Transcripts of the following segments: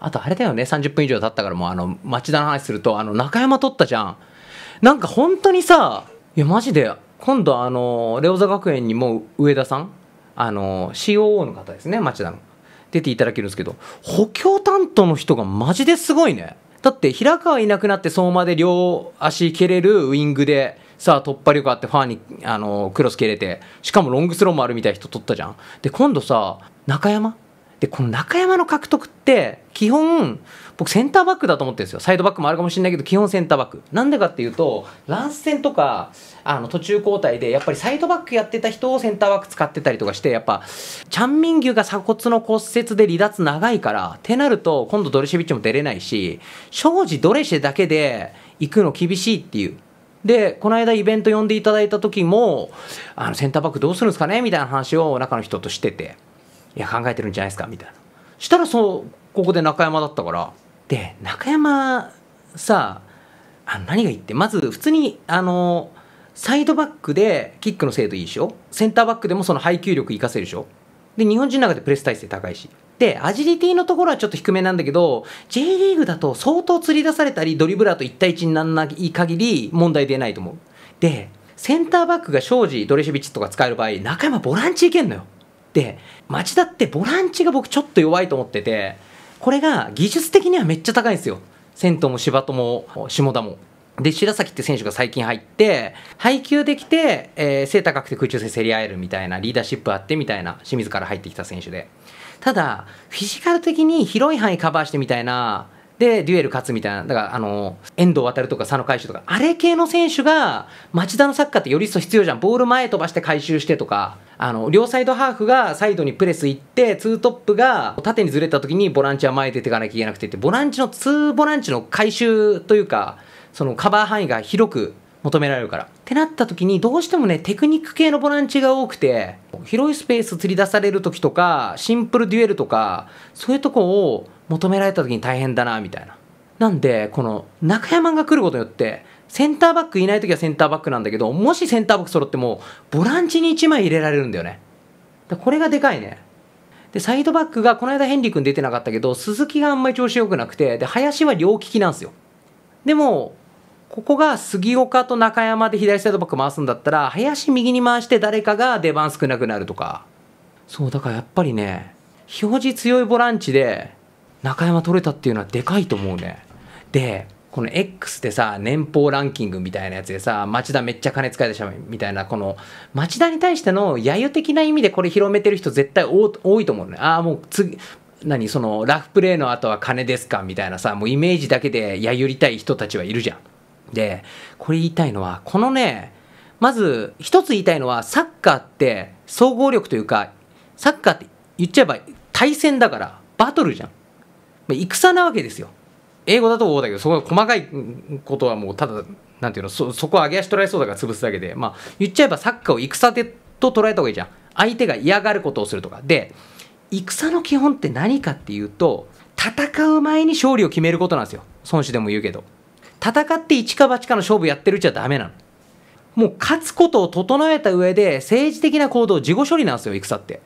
あとあれだよね、30分以上経ったからもうあの、町田の話すると、あの、中山取ったじゃん。なんか本当にさ、いやマジで、今度あの、レオザ学園にもう上田さん、あの、COO の方ですね、町田の。出ていただけるんですけど、補強担当の人がマジですごいね。だって平川いなくなって相馬で両足蹴れるウイングで、さあ突破力あってファーにあのクロス蹴れてしかもロングスローもあるみたいな人取ったじゃんで今度さ中山でこの中山の獲得って基本僕センターバックだと思ってるんですよサイドバックもあるかもしれないけど基本センターバックなんでかっていうと乱戦とかあの途中交代でやっぱりサイドバックやってた人をセンターバック使ってたりとかしてやっぱチャンミンギュが鎖骨の骨折で離脱長いからってなると今度ドレシェビッチも出れないし庄司ドレシェだけで行くの厳しいっていうでこの間イベント呼んでいただいた時もあのセンターバックどうするんですかねみたいな話を中の人としてて。いや考えてるんじゃないですかみたいなしたらそうここで中山だったからで中山さあ何がいいってまず普通にあのサイドバックでキックの精度いいでしょセンターバックでもその配球力活かせるでしょで日本人の中でプレス体制高いしでアジリティのところはちょっと低めなんだけど J リーグだと相当釣り出されたりドリブラーと1対1にならない限り問題出ないと思うでセンターバックが庄司ドレシェビッチとか使える場合中山ボランチいけんのよで町田ってボランチが僕ちょっと弱いと思っててこれが技術的にはめっちゃ高いんですよ銭湯も芝とも下田もで白崎って選手が最近入って配球できて、えー、背高くて空中戦競り合えるみたいなリーダーシップあってみたいな清水から入ってきた選手でただフィジカル的に広い範囲カバーしてみたいなでデュエル勝つみたいなだからあの遠藤航とか佐野海舟とかあれ系の選手が町田のサッカーってより一層必要じゃんボール前飛ばして回収してとかあの両サイドハーフがサイドにプレス行ってツートップが縦にずれた時にボランチは前出ていかなきゃいけなくてってボランチのツーボランチの回収というかそのカバー範囲が広く求められるから。ってなった時にどうしてもねテクニック系のボランチが多くて広いスペース釣り出される時とかシンプルデュエルとかそういうとこを求められた時に大変だなみたいな。なんでこの中山が来ることによってセンターバックいない時はセンターバックなんだけどもしセンターバック揃ってもボランチに1枚入れられるんだよねこれがでかいねでサイドバックがこの間ヘンリー君出てなかったけど鈴木があんまり調子良くなくてで林は両利きなんですよでもここが杉岡と中山で左サイドバック回すんだったら林右に回して誰かが出番少なくなるとかそうだからやっぱりね表示強いボランチで中山取れたっていうのはでかいと思うねでこの X でさ、年俸ランキングみたいなやつでさ、町田めっちゃ金使いてしまみたいな、この、町田に対しての揶揄的な意味でこれ広めてる人絶対多いと思うね。ああ、もう次、何その、ラフプレーの後は金ですかみたいなさ、もうイメージだけで揶揄りたい人たちはいるじゃん。で、これ言いたいのは、このね、まず一つ言いたいのは、サッカーって総合力というか、サッカーって言っちゃえば対戦だから、バトルじゃん。戦なわけですよ。英語だと「お」だけどそこ細かいことはもうただなんていうのそそこ上げ足取られそうだから潰すだけでまあ言っちゃえばサッカーを戦でと捉えた方がいいじゃん相手が嫌がることをするとかで戦の基本って何かっていうと戦う前に勝利を決めることなんですよ孫子でも言うけど戦って一か八かの勝負やってるうちはダメなのもう勝つことを整えた上で政治的な行動自己処理なんですよ戦ってっ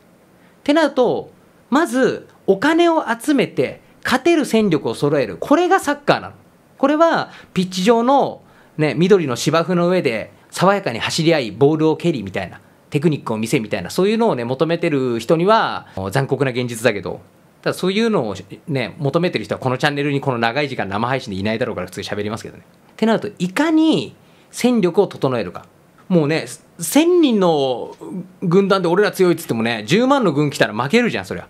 てなるとまずお金を集めて勝てる戦力を揃える、これがサッカーなの。これはピッチ上の、ね、緑の芝生の上で爽やかに走り合い、ボールを蹴りみたいな、テクニックを見せみたいな、そういうのをね、求めてる人には残酷な現実だけど、ただそういうのをね、求めてる人はこのチャンネルにこの長い時間生配信でいないだろうから普通喋りますけどね。ってなると、いかに戦力を整えるか。もうね、1000人の軍団で俺ら強いっつってもね、10万の軍来たら負けるじゃん、そりゃ。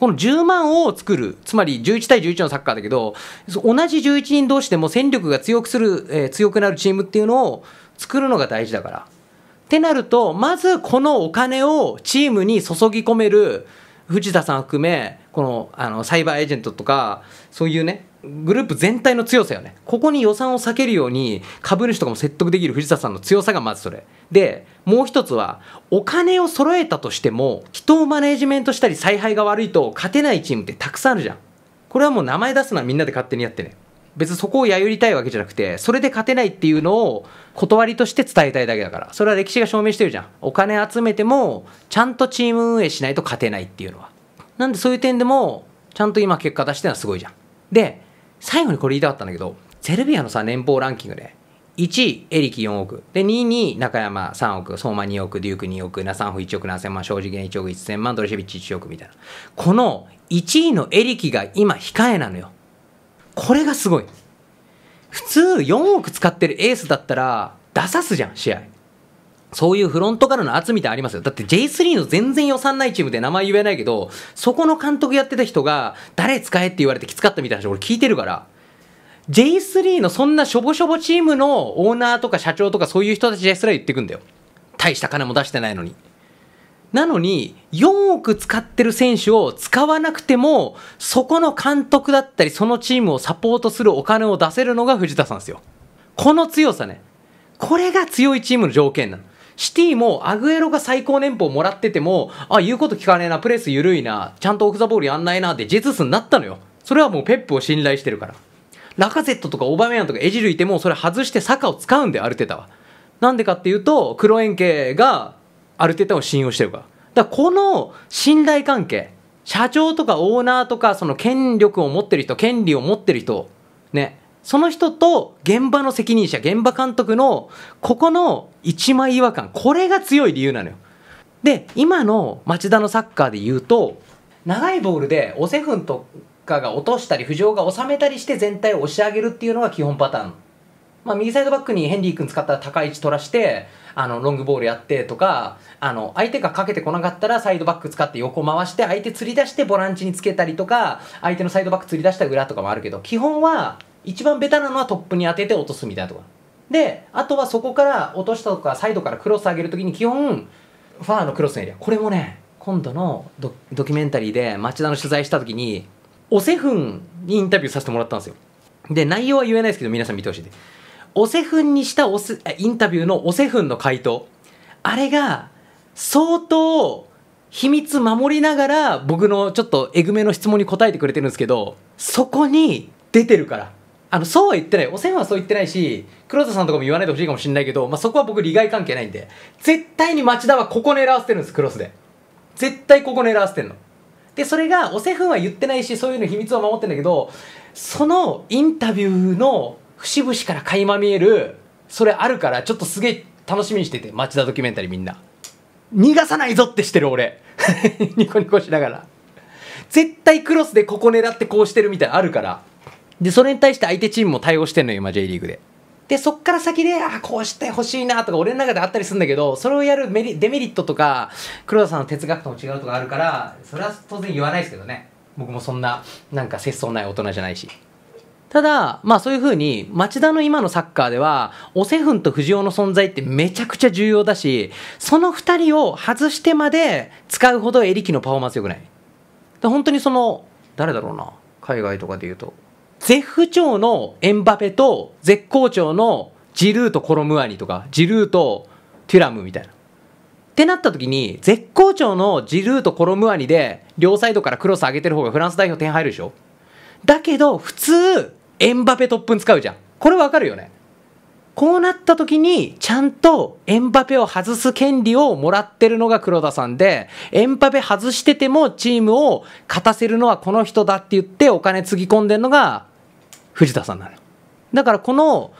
この10万を作る、つまり11対11のサッカーだけど、同じ11人同士でも戦力が強くする、えー、強くなるチームっていうのを作るのが大事だから。ってなると、まずこのお金をチームに注ぎ込める藤田さん含め、このあのサイバーエージェントとか、そういうね、グループ全体の強さよねここに予算を避けるように株主とかも説得できる藤田さんの強さがまずそれでもう一つはお金を揃えたとしても人をマネージメントしたり采配が悪いと勝てないチームってたくさんあるじゃんこれはもう名前出すのはみんなで勝手にやってね別にそこをやゆりたいわけじゃなくてそれで勝てないっていうのを断りとして伝えたいだけだからそれは歴史が証明してるじゃんお金集めてもちゃんとチーム運営しないと勝てないっていうのはなんでそういう点でもちゃんと今結果出してるのはすごいじゃんで最後にこれ言いたかったんだけどセルビアのさ年俸ランキングで1位エリキ4億で2位に中山3億相馬2億デューク2億ナサンフ1億何千万正直言1億1000万ドレシェビッチ1億みたいなこの1位のエリキが今控えなのよこれがすごい普通4億使ってるエースだったら出さすじゃん試合そういうフロントからの圧みたいありますよ。だって J3 の全然予算ないチームで名前言えないけど、そこの監督やってた人が、誰使えって言われてきつかったみたいな話俺聞いてるから。J3 のそんなしょぼしょぼチームのオーナーとか社長とかそういう人たちですら言ってくんだよ。大した金も出してないのに。なのに、4億使ってる選手を使わなくても、そこの監督だったり、そのチームをサポートするお金を出せるのが藤田さんですよ。この強さね。これが強いチームの条件なの。シティもアグエロが最高年俸もらってても、あ、言うこと聞かねえな、プレス緩いな、ちゃんとオフザボールやんないなってジェズスになったのよ。それはもうペップを信頼してるから。ラカゼットとかオバメヤンとかエジルいてもそれ外してサカを使うんでアルテタは。なんでかっていうと、クロエンケがアルテタを信用してるから。だからこの信頼関係、社長とかオーナーとかその権力を持ってる人、権利を持ってる人、ね、その人と現場の責任者現場監督のここの一枚違和感これが強い理由なのよで今の町田のサッカーで言うと長いボールでオセフンとかが落としたり浮上が収めたりして全体を押し上げるっていうのが基本パターン、まあ、右サイドバックにヘンリー君使ったら高い位置取らしてあのロングボールやってとかあの相手がかけてこなかったらサイドバック使って横回して相手釣り出してボランチにつけたりとか相手のサイドバック釣り出したら裏とかもあるけど基本は一番ベタなのはトップに当てて落とすみたいなとこであとはそこから落としたとかサイドからクロス上げるときに基本ファーのクロスのエリアこれもね今度のドキュメンタリーで町田の取材したときにオセフンにインタビューさせてもらったんですよで内容は言えないですけど皆さん見てほしいでオセフンにしたオセインタビューのオセフンの回答あれが相当秘密守りながら僕のちょっとえぐめの質問に答えてくれてるんですけどそこに出てるからあの、そうは言ってない。おせんはそう言ってないし、黒田さんとかも言わないでほしいかもしれないけど、まあ、そこは僕利害関係ないんで、絶対に町田はここ狙わせてるんです、クロスで。絶対ここ狙わせてるの。で、それが、おせふんは言ってないし、そういうの秘密を守ってんだけど、そのインタビューの節々から垣間見える、それあるから、ちょっとすげえ楽しみにしてて、町田ドキュメンタリーみんな。逃がさないぞってしてる俺。ニコニコしながら。絶対クロスでここ狙ってこうしてるみたいなのあるから。で、それに対して相手チームも対応してんのよ、今 J リーグで。で、そっから先で、あこうしてほしいなとか、俺の中であったりするんだけど、それをやるメリデメリットとか、黒田さんの哲学とも違うとかあるから、それは当然言わないですけどね。僕もそんな、なんか節操ない大人じゃないし。ただ、まあそういうふうに、町田の今のサッカーでは、オセフンと藤尾の存在ってめちゃくちゃ重要だし、その二人を外してまで使うほどエリキのパフォーマンス良くない。本当にその、誰だろうな。海外とかで言うと。絶不調のエンバペと絶好調のジルーとコロムアニとか、ジルーとテュラムみたいな。ってなった時に、絶好調のジルーとコロムアニで、両サイドからクロス上げてる方がフランス代表点入るでしょだけど、普通、エンバペトップン使うじゃん。これわかるよね。こうなった時に、ちゃんとエンバペを外す権利をもらってるのが黒田さんで、エンバペ外しててもチームを勝たせるのはこの人だって言ってお金つぎ込んでるのが藤田さんなのだからこの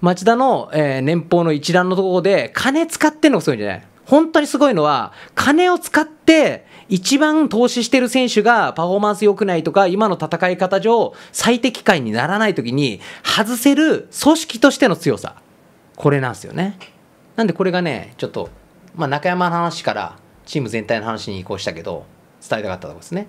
町田の、えー、年俸の一覧のところで金使ってんのがすごいんじゃない本当にすごいのは金を使って一番投資してる選手がパフォーマンス良くないとか今の戦い方上最適解にならない時に外せる組織としての強さこれなんですよねなんでこれがねちょっと、まあ、中山の話からチーム全体の話に移行したけど伝えたかったところですね。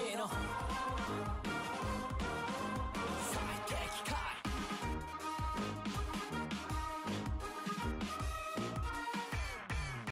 almeno